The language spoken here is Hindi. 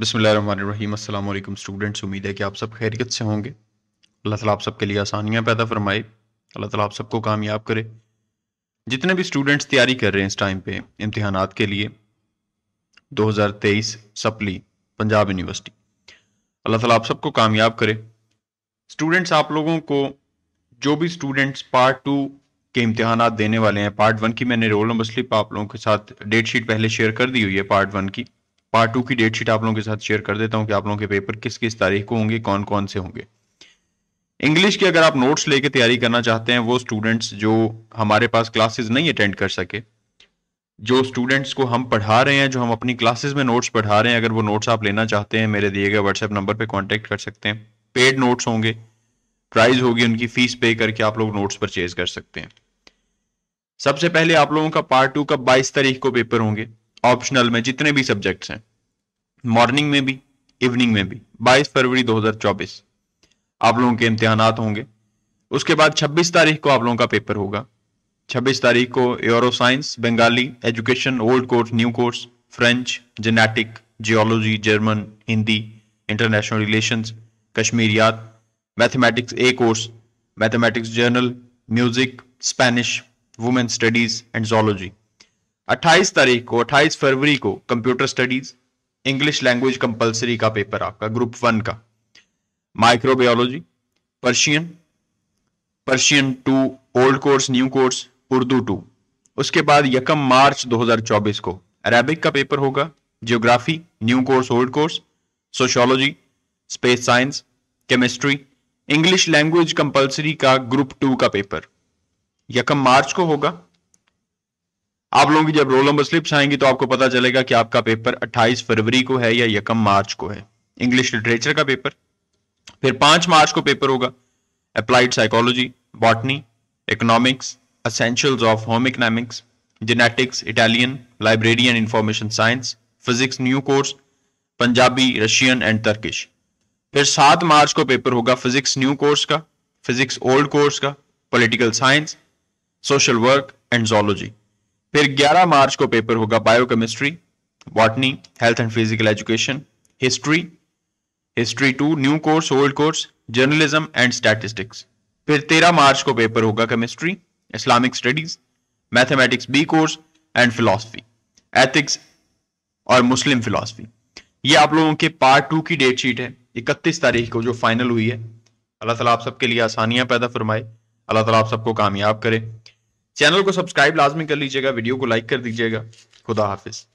बसमिल स्टूडेंट्स उम्मीद है कि आप सब खैरियत से होंगे अल्लाह ताला आप सबके लिए आसानियाँ पैदा फरमाए अल्लाह ताला आप सबको कामयाब करे जितने भी स्टूडेंट्स तैयारी कर रहे हैं इस टाइम पे इम्तहान के लिए 2023 सप्ली पंजाब यूनिवर्सिटी अल्लाह ताला आप सबको कामयाब करे स्टूडेंट्स आप लोगों को जो भी स्टूडेंट्स पार्ट टू के इम्तहान देने वाले हैं पार्ट वन की मैंने रोल नंबर स्लिप आप लोगों के साथ डेट शीट पहले शेयर कर दी हुई है पार्ट वन की पार्ट टू की डेट शीट आप लोगों के साथ शेयर कर देता हूँ कि आप लोगों के पेपर किस किस तारीख को होंगे कौन कौन से होंगे इंग्लिश की अगर आप नोट्स लेके तैयारी करना चाहते हैं वो स्टूडेंट्स जो हमारे पास क्लासेस नहीं अटेंड कर सके जो स्टूडेंट्स को हम पढ़ा रहे हैं जो हम अपनी क्लासेस में नोट्स पढ़ा रहे हैं अगर वो नोट्स आप लेना चाहते हैं मेरे दिए गए व्हाट्सएप नंबर पर कॉन्टेक्ट कर सकते हैं पेड नोट्स होंगे प्राइज होगी उनकी फीस पे करके आप लोग नोट्स परचेज कर सकते हैं सबसे पहले आप लोगों का पार्ट टू का बाईस तारीख को पेपर होंगे ऑप्शनल में जितने भी सब्जेक्ट्स हैं मॉर्निंग में भी इवनिंग में भी 22 फरवरी 2024 आप लोगों के इम्तहान होंगे उसके बाद 26 तारीख को आप लोगों का पेपर होगा 26 तारीख को यूरो science Bengali education old course new course French genetic geology German Hindi international relation Kashmiriyat mathematics A course mathematics general music Spanish women studies and zoology 28 तारीख को 28 फरवरी को computer studies English language compulsory का पेपर आपका ग्रुप वन का microbiology Persian Persian two old course new course Urdu two उसके बाद यकम मार्च 2024 को अरेबिक का पेपर होगा geography new course old course sociology space science chemistry English language compulsory का ग्रुप टू का पेपर यकम मार्च को होगा आप लोगों की जब रोल नंबर स्लिप्स आएंगी तो आपको पता चलेगा कि आपका पेपर 28 फरवरी को है या यकम मार्च को है इंग्लिश लिटरेचर का पेपर फिर पांच मार्च को पेपर होगा applied psychology botany economics essentials of home economics genetics Italian librarian information science physics new course Punjabi Russian and Turkish फिर सात मार्च को पेपर होगा फिजिक्स न्यू कोर्स का फिजिक्स ओल्ड कोर्स का political science social work and zoology फिर 11 मार्च को पेपर होगा biochemistry botany health and physical education history history two new course old course journalism and statistics फिर 13 मार्च को पेपर होगा chemistry Islamic studies mathematics B course and philosophy ethics और मुस्लिम फिलोसफी ये आप लोगों के पार्ट टू की डेट शीट है इकतीस तारीख को जो फाइनल हुई है अल्लाह ताला आप सबके लिए आसानियां पैदा फरमाए अल्लाह ताला आप सबको कामयाब करे चैनल को सब्सक्राइब लाजमी कर लीजिएगा वीडियो को लाइक कर दीजिएगा खुदा हाफिज